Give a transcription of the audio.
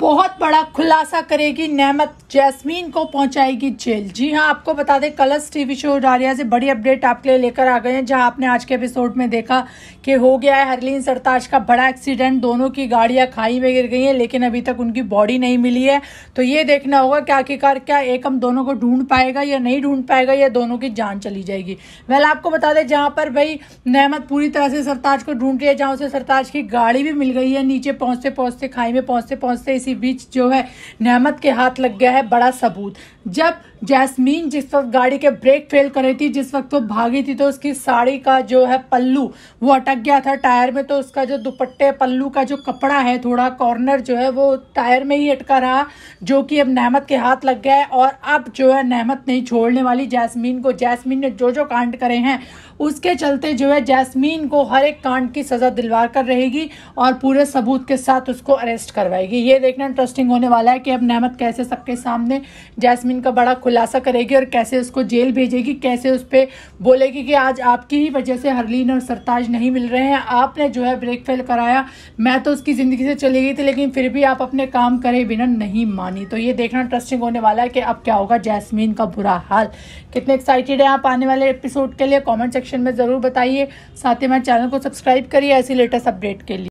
बहुत बड़ा खुलासा करेगी नेमत जैस्मीन को पहुंचाएगी जेल जी हाँ आपको बता दें कलर्स टीवी शो डारिया से बड़ी अपडेट आपके लिए लेकर आ गए हैं जहां आपने आज के एपिसोड में देखा कि हो गया है हरलीन सरताज का बड़ा एक्सीडेंट दोनों की गाड़ियां खाई में गिर गई हैं लेकिन अभी तक उनकी बॉडी नहीं मिली है तो ये देखना होगा कि आखिरकार क्या एकम दोनों को ढूंढ पाएगा या नहीं ढूंढ पाएगा या दोनों की जान चली जाएगी वह आपको बता दें जहाँ पर भाई नहमत पूरी तरह से सरताज को ढूंढ रही है जहाँ उसे सरताज की गाड़ी भी मिल गई है नीचे पहुंचते पहुंचते खाई में पहुंचते पहुंचते इसी बीच जो है नहमत के हाथ लग गया है बड़ा सबूत जब जैस्मीन जिस वक्त गाड़ी के ब्रेक फेल कर रही थी जिस वक्त वो भागी थी तो उसकी साड़ी का जो है पल्लू वो अटक गया था टायर में तो उसका जो दुपट्टे पल्लू का जो कपड़ा है थोड़ा कॉर्नर जो है वो टायर में ही अटका रहा जो कि अब नहमत के हाथ लग गया है और अब जो है नहमत नहीं छोड़ने वाली जैसमीन को जैसमीन ने जो जो कांड करे हैं उसके चलते जो है जैसमीन को हर एक कांड की सज़ा दिलवा कर रहेगी और पूरे सबूत के साथ उसको अरेस्ट करवाएगी ये देखना इंटरेस्टिंग होने वाला है कि अब नहमत कैसे सबके सामने जैसमीन का बड़ा खुलासा करेगी और कैसे उसको जेल भेजेगी कैसे उस पर बोलेगी कि आज आपकी ही वजह से हरलीन और सरताज नहीं मिल रहे हैं आपने जो है ब्रेक फेल कराया मैं तो उसकी ज़िंदगी से चली गई थी लेकिन फिर भी आप अपने काम करे बिना नहीं मानी तो ये देखना इंटरेस्टिंग होने वाला है कि अब क्या होगा जैसमीन का बुरा हाल कितने एक्साइटेड हैं आप आने वाले एपिसोड के लिए कॉमेंट सेक्शन में ज़रूर बताइए साथ ही मैं चैनल को सब्सक्राइब करिए ऐसी लेटेस्ट अपडेट के लिए